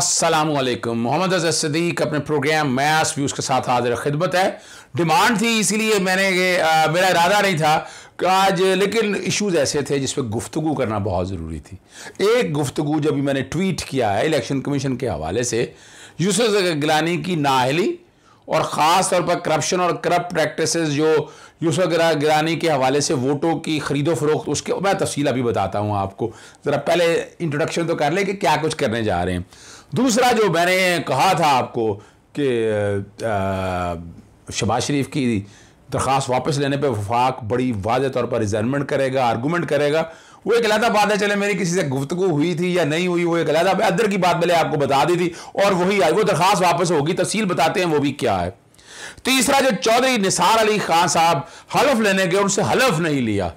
असलम मोहम्मद अजर सदीक अपने programme mess views के साथ हाजिर खिदमत है डिमांड थी इसीलिए मैंने ये मेरा इरादा नहीं था कि आज लेकिन इश्यूज ऐसे थे जिस पर गुफ्तु करना बहुत ज़रूरी थी एक गुफ्तु जब मैंने ट्वीट किया है इलेक्शन कमीशन के हवाले से यूसुफ गिलानी की नाहली और ख़ास तौर पर करप्शन और करप्ट प्रैक्टिस जो यूसुफ गिरा गिरानी के हवाले से वोटों की ख़रीदो फरोख्त उसके मैं तफसील अभी बताता हूँ आपको ज़रा पहले इंट्रोडक्शन तो कर लें कि क्या कुछ करने जा रहे हैं दूसरा जो मैंने कहा था आपको कि शबाज शरीफ की दरख्वास्त वापस लेने पर वफाक बड़ी वाज तौर पर रिजर्नमेंट करेगा आर्गूमेंट करेगा वो एक अलहदा बात है चले मेरी किसी से गुफ्तु हुई थी या नहीं हुई वो एक अलहदा अदर की बात मैंने आपको बता दी थी और वही आई वो दरख्वास्त वापस होगी तफसील बताते हैं वो भी क्या है तीसरा जो चौधरी निसार अली खान साहब हलफ लेने गए उनसे हलफ नहीं लिया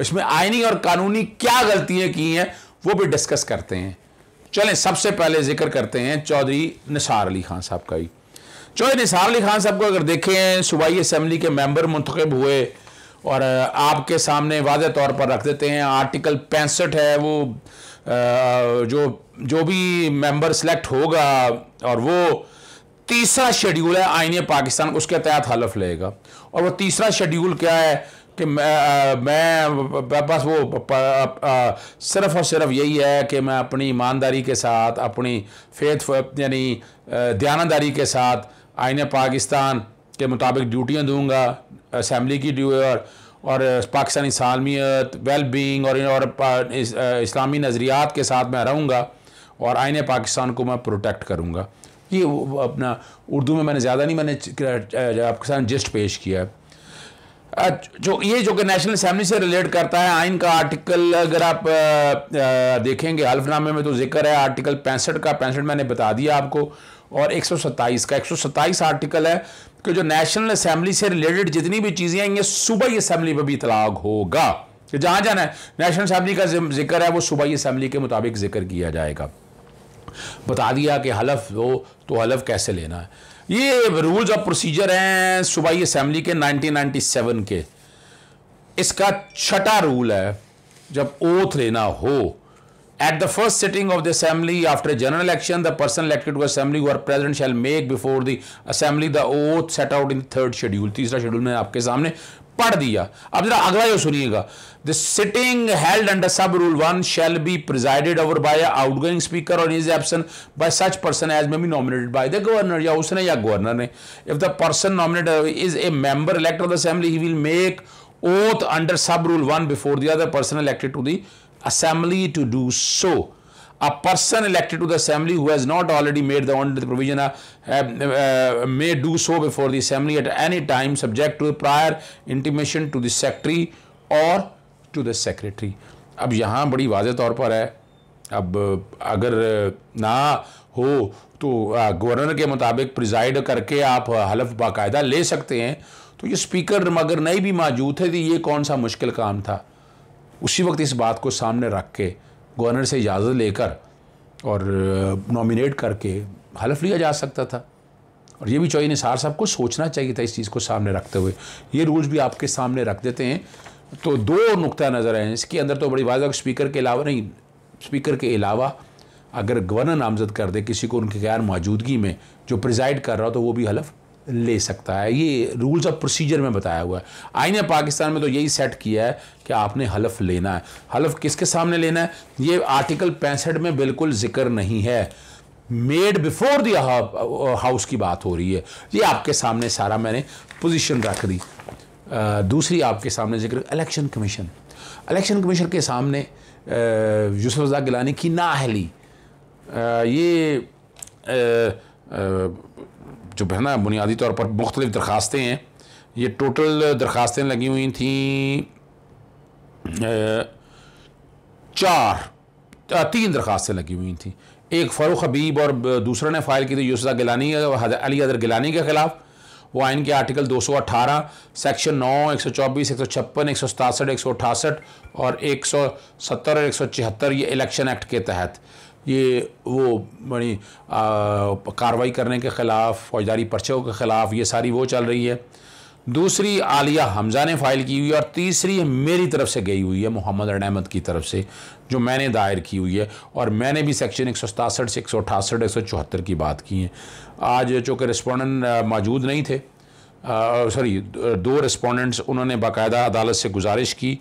इसमें आइनी और कानूनी क्या गलतियां की हैं वो भी डिस्कस करते हैं चलें सबसे पहले जिक्र करते हैं चौधरी निसार अली खान साहब का ही चौधरी निसार अली खान साहब को अगर देखें सूबाई असम्बली के मेंबर मुंतखब हुए और आपके सामने वादे तौर पर रख देते हैं आर्टिकल पैंसठ है वो जो जो भी मेंबर सिलेक्ट होगा और वो तीसरा शेड्यूल है आइन पाकिस्तान उसके तहत हलफ लेगा और वो तीसरा शेड्यूल क्या है कि मैं मैं बस वो प, आ, सिर्फ और सिर्फ यही है कि मैं अपनी ईमानदारी के साथ अपनी फेथ यानी दयानदारी के साथ आइन पाकिस्तान के मुताबिक ड्यूटियाँ दूँगा असम्बली की ड्यू और और पाकिस्तानी सालमियत वेल बींग और, और इस, इस्लामी नज़रियात के साथ मैं रहूँगा और आइन पाकिस्तान को मैं प्रोटेक्ट करूँगा ये अपना उर्दू में मैंने ज़्यादा नहीं मैंने आपके साथ जस्ट पेश किया जो ये जो कि नेशनल असम्बली से रिलेट करता है आइन का आर्टिकल अगर आप देखेंगे हल्फनामे में तो जिक्र है आर्टिकल पैंसठ का पैंसठ मैंने बता दिया आपको और एक सौ सत्ताईस का एक सौ आर्टिकल है कि जो नेशनल असम्बली से रिलेटेड जितनी भी चीज़ें हैं ये सूबाई असम्बली पर भी इतलाक होगा जहाँ जाना है नेशनल असम्बली का जिक्र है वो सूबाई असम्बली के मुताबिक जिक्र किया जाएगा बता दिया कि हलफ हो तो हलफ कैसे लेना है ये रूल्स ऑफ प्रोसीजर हैं सूबाई असम्बली के 1997 के इसका छठा रूल है जब ओथ लेना हो at the first sitting of the assembly after general election the person elected to assembly were present shall make before the assembly the oath set out in third schedule तीसरा schedule मैंने आपके सामने पढ़ दिया अब जरा अगला जो सुनिएगा the sitting held under sub rule one shall be presided over by outgoing speaker or is absence by such person as may be nominated by the governor या उसने या गवर्नर ने if the person nominate is a member elect of the assembly he will make oath under sub rule one before the other person elected to the assembly to do so a person elected to the assembly who has not already made the under the provision uh, uh, may do so before the assembly at any time subject to prior intimation to the secretary or to the secretary अब यहाँ बड़ी was तौर पर है अब अगर ना हो तो गवर्नर के मुताबिक प्रिजाइड करके आप हलफ बाकायदा ले सकते हैं तो ये स्पीकर अगर नहीं भी मौजूद है तो ये कौन सा मुश्किल काम था उसी वक्त इस बात को सामने रख के गवर्नर से इजाज़त लेकर और नॉमिनेट करके हलफ लिया जा सकता था और ये भी चौधरी निसार साहब को सोचना चाहिए था इस चीज़ को सामने रखते हुए ये रूल्स भी आपके सामने रख देते हैं तो दो नुक़ नज़र हैं इसके अंदर तो बड़ी वाजा स्पीकर के अलावा नहीं स्पीकर के अलावा अगर गवर्नर नामजद कर दे किसी को उनके गैर मौजूदगी में जो प्रिजाइड कर रहा हो तो वो भी हलफ ले सकता है ये रूल्स ऑफ प्रोसीजर में बताया हुआ है आईने पाकिस्तान में तो यही सेट किया है कि आपने हलफ लेना है हलफ किसके सामने लेना है ये आर्टिकल पैंसठ में बिल्कुल जिक्र नहीं है मेड बिफोर दी हाउस की बात हो रही है ये आपके सामने सारा मैंने पोजीशन रख दी दूसरी आपके सामने जिक्र इलेक्शन कमीशन इलेक्शन कमीशन के सामने यूसुफ रजा गिलानी की नाहली ये आ, आ, जो है ना बुनियादी तौर पर मुख्तलिफ दरख्वास्तें हैं ये टोटल दरखास्तें लगी हुई थी चार तीन दरख्वास्तें लगी हुई थी एक फ़ारूक हबीब और दूसरा ने फाइल की थी यूसा गिलानी अली अदर गिलानी के ख़िलाफ़ वो आइन के आर्टिकल 218 सेक्शन 9, 124, 156, 167, 168 और 170 और 176 ये इलेक्शन एक्ट के तहत ये वो बड़ी कार्रवाई करने के ख़िलाफ़ फौजदारी पर्चों के ख़िलाफ़ ये सारी वो चल रही है दूसरी आलिया हमजा ने फाइल की हुई है और तीसरी मेरी तरफ से गई हुई है मोहम्मद अहमद की तरफ से जो मैंने दायर की हुई है और मैंने भी सेक्शन एक सौ सतासठ से एक सौ अठासठ एक सौ चौहत्तर की बात की है आज चूँकि रिस्पोंडेंट मौजूद नहीं थे सॉरी दो रिस्पोंडेंट्स उन्होंने बाकायदा अदालत से गुजारिश की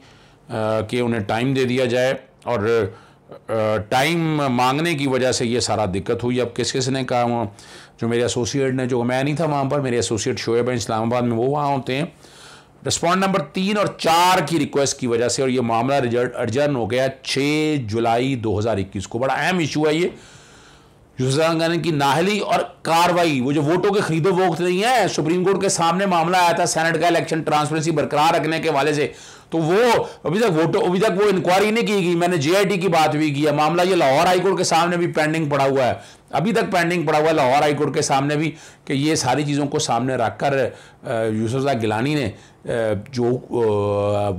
कि उन्हें टाइम दे दिया जाए और टाइम मांगने की वजह से ये सारा दिक्कत हुई अब किस किस ने कहा जो मेरे एसोसिएट ने जो मैं नहीं था वहाँ पर मेरे एसोसिएट शोएब हैं इस्लामाबाद में वो वहाँ होते हैं रिस्पॉन्ड नंबर तीन और चार की रिक्वेस्ट की वजह से और ये मामला रिजल्ट अर्जन हो गया छः जुलाई दो हजार इक्कीस को बड़ा अहम इशू है ये यूसरान की नाहली और कार्रवाई वो जो वोटों के खरीदो वोक्त नहीं है सुप्रीम कोर्ट के सामने मामला आया था सेनेट का इलेक्शन ट्रांसपेरेंसी बरकरार रखने के वाले से तो वो अभी तक वोटो तो, अभी तक वो इंक्वायरी नहीं की गई मैंने जीआईटी की बात भी की है मामला ये लाहौर हाईकोर्ट के सामने भी पेंडिंग पड़ा हुआ है अभी तक पेंडिंग पड़ा हुआ है लाहौर हाईकोर्ट के सामने भी कि ये सारी चीज़ों को सामने रखकर यूसुफजा गिलानी ने जो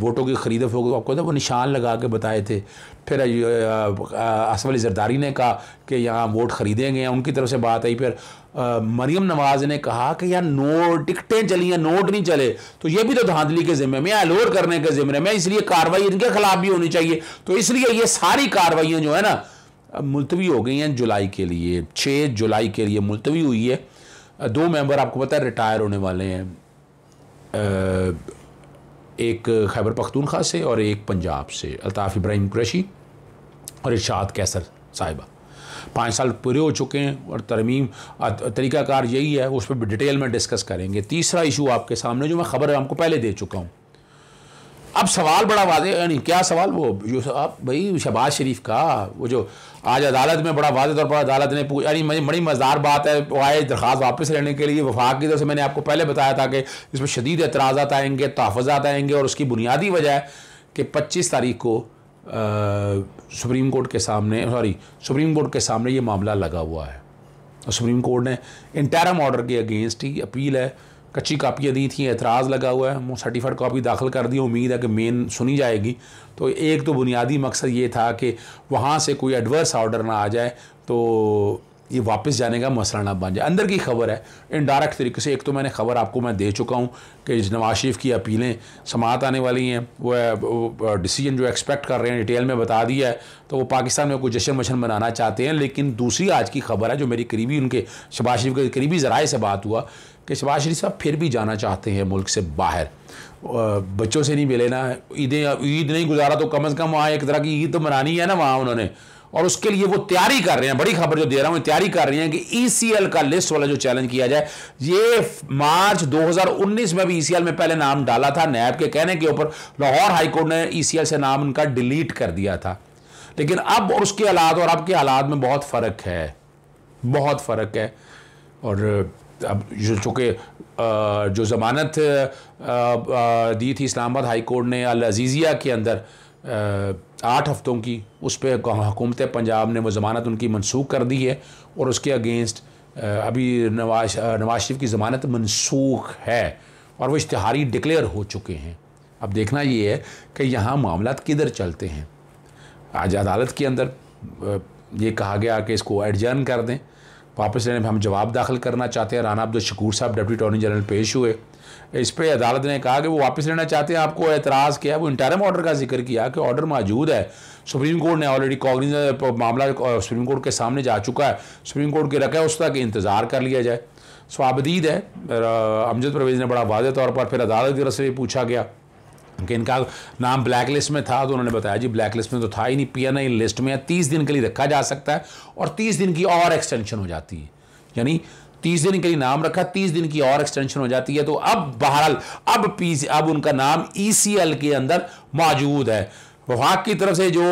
वोटों की खरीद फरोख्त आपको था वो निशान लगा के बताए थे फिर असफ अली जरदारी ने कहा कि यहाँ वोट खरीदेंगे उनकी तरफ से बात आई फिर मरियम नवाज ने कहा कि यार नोट टिकटें चली हैं नोट नहीं चले तो ये भी तो धांधली के जिम्मे में अलोर करने के जिम्मे में इसलिए कार्रवाई इनके खिलाफ भी होनी चाहिए तो इसलिए ये सारी कार्रवाइयाँ जो है ना मुलतवी हो गई हैं जुलाई के लिए छः जुलाई के लिए मुलतवी हुई है दो मेंबर आपको पता है रिटायर होने वाले हैं एक खैबर पख्तूनखा से और एक पंजाब से अल्ताफ़ इब्राहिम कुरैशी और इर्शाद कैसर साहिबा पाँच साल पूरे हो चुके हैं और तरमीम तरीक़ाकार यही है उस पर भी डिटेल में डिस्कस करेंगे तीसरा इशू आपके सामने जो मैं खबर आपको पहले दे चुका हूँ अब सवाल बड़ा वादे यानी क्या सवाल वो जो आप भाई शहबाज शरीफ का वो जो आज अदालत में बड़ा वादे तौर पर अदालत ने पूछा यानी बड़ी मजदार बात है वो आए दरख्वास्त वापस लेने के लिए वफाक की तरफ से मैंने आपको पहले बताया था कि इसमें शदीद एतराज आएंगे तहफ़ात आएंगे और उसकी बुनियादी वजह है कि पच्चीस तारीख को सुप्रीम कोर्ट के सामने सॉरी सुप्रीम कोर्ट के सामने ये मामला लगा हुआ है और सुप्रीम कोर्ट ने इंटरम ऑर्डर के अगेंस्ट ही अपील है कच्ची कापियाँ दी थी एतराज़ लगा हुआ है वो सर्टिफाइड कापी दाखिल कर दी उम्मीद है कि मेन सुनी जाएगी तो एक तो बुनियादी मकसद ये था कि वहाँ से कोई एडवर्स ऑर्डर ना आ जाए तो ये वापस जाने का मसला ना बन जाए अंदर की खबर है इनडायरेक्ट तरीके से एक तो मैंने खबर आपको मैं दे चुका हूँ कि नवाज शरीफ की अपीलें समात आने वाली हैं वो डिसीजन जो एक्सपेक्ट कर रहे हैं डिटेल में बता दिया है तो वो पाकिस्तान में कोई जश्न वशन मनाना चाहते हैं लेकिन दूसरी आज की खबर है जो मेरी करीबी उनके शबाज शरीफ के करीबी ज़राए से बात हुआ कि शबाज शरीफ साहब फिर भी जाना चाहते हैं मुल्क से बाहर बच्चों से नहीं मिले ना ईदें ईद नहीं गुजारा तो कम अज़ कम वहाँ एक तरह की ईद तो मनानी है ना वहाँ उन्होंने और उसके लिए वो तैयारी कर रहे हैं बड़ी खबर जो दे रहा हूं तैयारी कर रहे हैं कि ईसीएल e का लिस्ट वाला जो चैलेंज किया जाए ये मार्च 2019 में भी ईसीएल e में पहले नाम डाला था नैब के कहने के ऊपर लाहौर हाईकोर्ट ने ईसीएल e से नाम उनका डिलीट कर दिया था लेकिन अब और उसके हालात और अब के हालात में बहुत फ़र्क है बहुत फ़र्क है और अब जो चूँकि जो ज़मानत दी थी इस्लामाबाद हाईकोर्ट ने अल अजीज़िया के अंदर आठ हफ़्तों की उस पर हुकूमत पंजाब ने वो ज़मानत उनकी मनसूख कर दी है और उसके अगेंस्ट अभी नवाज नवाज शरीफ की ज़मानत मनसूख है और वो इश्तहारी डिक्लेयर हो चुके हैं अब देखना ये है कि यहाँ मामला किधर चलते हैं आज अदालत के अंदर ये कहा गया कि इसको एडजर्न कर दें वापस लेने में हम जवाब दाखिल करना चाहते हैं राना अब्दुल शकूर साहब डिप्टी अटॉर्नी जनरल पेश हुए इस पर अदालत ने कहा कि वो वापस लेना चाहते हैं आपको एतराज़ किया वो इंटरम ऑर्डर का जिक्र किया कि ऑर्डर मौजूद है सुप्रीम कोर्ट ने ऑलरेडी कांग्रेस मामला सुप्रीम कोर्ट के सामने जा चुका है सुप्रीम कोर्ट के रखा है उस तक इंतज़ार कर लिया जाए स्वाबदीद है अमजद परवेज ने बड़ा वादे तौर पर फिर अदालत की तरफ से भी पूछा गया कि इनका नाम ब्लैक लिस्ट में था तो उन्होंने बताया जी ब्लैक लिस्ट में तो था ही नहीं पी एन आई लिस्ट में तीस दिन के लिए रखा जा सकता है और तीस दिन की और एक्सटेंशन हो जाती है यानी तीस दिन के लिए नाम रखा तीस दिन की और एक्सटेंशन हो जाती है तो अब बहरहाल अब पी अब उनका नाम ईसीएल e के अंदर मौजूद है वफाक की तरफ से जो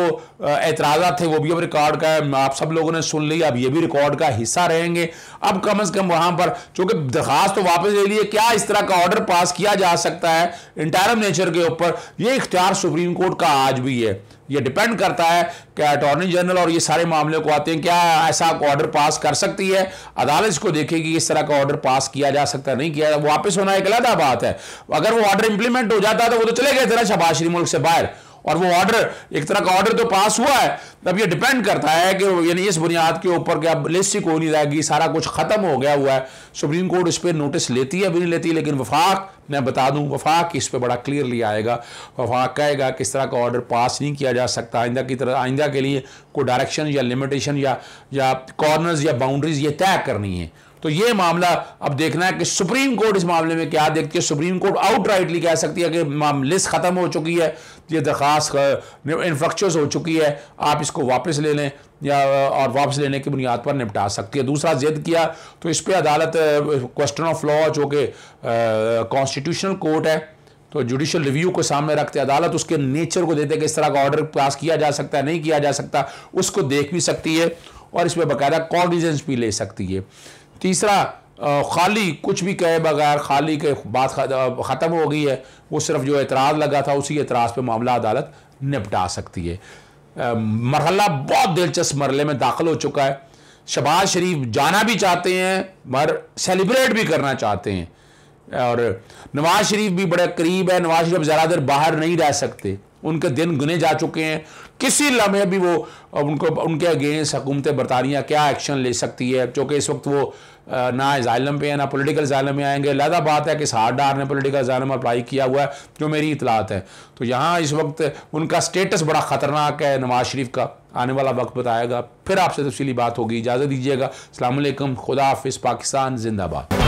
एतराज़ा थे वो भी अब रिकॉर्ड का आप सब लोगों ने सुन लिया अब ये भी रिकॉर्ड का हिस्सा रहेंगे अब कम से कम वहां पर चूंकि दरखास्त तो वापस ले लिए क्या इस तरह का ऑर्डर पास किया जा सकता है इंटायरम नेचर के ऊपर ये इख्तियार सुप्रीम कोर्ट का आज भी है ये डिपेंड करता है कि अटॉर्नी जनरल और ये सारे मामले को आते हैं क्या ऐसा ऑर्डर पास कर सकती है अदालत इसको देखेगी इस तरह का ऑर्डर पास किया जा सकता नहीं किया वापस होना एक अलहदा बात है अगर वो ऑर्डर इंप्लीमेंट हो जाता तो वो तो चले गए थे ना शबाज श्री मुल्क से बाहर और वो ऑर्डर एक तरह का ऑर्डर तो पास हुआ है अब ये डिपेंड करता है कि यानी इस बुनियाद के ऊपर क्या लिस्टिक हो नहीं रहेगी सारा कुछ ख़त्म हो गया हुआ है सुप्रीम कोर्ट इस पर नोटिस लेती है भी नहीं लेती लेकिन वफाक मैं बता दूं वफाक इस पर बड़ा क्लियरली आएगा वफाक कहेगा किस तरह का ऑर्डर पास नहीं किया जा सकता आइंदा की तरह आइंदा के लिए कोई डायरेक्शन या लिमिटेशन या या कॉर्नर्स या बाउंड्रीज ये तय करनी है तो ये मामला अब देखना है कि सुप्रीम कोर्ट इस मामले में क्या देखती है सुप्रीम कोर्ट आउट राइटली कह सकती है कि लिस्ट ख़त्म हो चुकी है ये दरख्वास्त इन्फ्रक्चर्स हो चुकी है आप इसको वापस ले लें या और वापस लेने की बुनियाद पर निपटा सकती है दूसरा जिद किया तो इस पर अदालत क्वेश्चन ऑफ लॉ जो कि कॉन्स्टिट्यूशनल कोर्ट है तो जुडिशल रिव्यू को सामने रखते अदालत उसके नेचर को देते कि इस तरह का ऑर्डर पास किया जा सकता है नहीं किया जा सकता उसको देख भी सकती है और इसमें बाकायदा कॉन्डिजेंस भी ले सकती है तीसरा खाली कुछ भी कहे बगैर खाली के बात ख़त्म हो गई है वो सिर्फ जो एतराज़ लगा था उसी एतराज़ पे मामला अदालत निपटा सकती है मरहला बहुत दिलचस्प मरले में दाखिल हो चुका है शबाज शरीफ जाना भी चाहते हैं मगर सेलिब्रेट भी करना चाहते हैं और नवाज शरीफ भी बड़े करीब है नवाज शरीफ ज़्यादा देर बाहर नहीं रह सकते उनके दिन गुने जा चुके हैं किसी लम्हे भी वो उनको उनके अगेंस्ट हुकूमत बरतानिया क्या एक्शन ले सकती है चूँकि इस वक्त वो ना जालम पे है ना पोलिटिकल जालम में आएंगे लहदा बात है कि सारडार ने पोलिटिकल जालम अप्लाई किया हुआ है जो मेरी इतलात है तो यहाँ इस वक्त उनका स्टेटस बड़ा ख़तरनाक है नवाज शरीफ का आने वाला वक्त बताएगा फिर आपसे तफसीली बात होगी इजाज़त दीजिएगा अल्लाम खुदा पाकिस्तान जिंदाबाद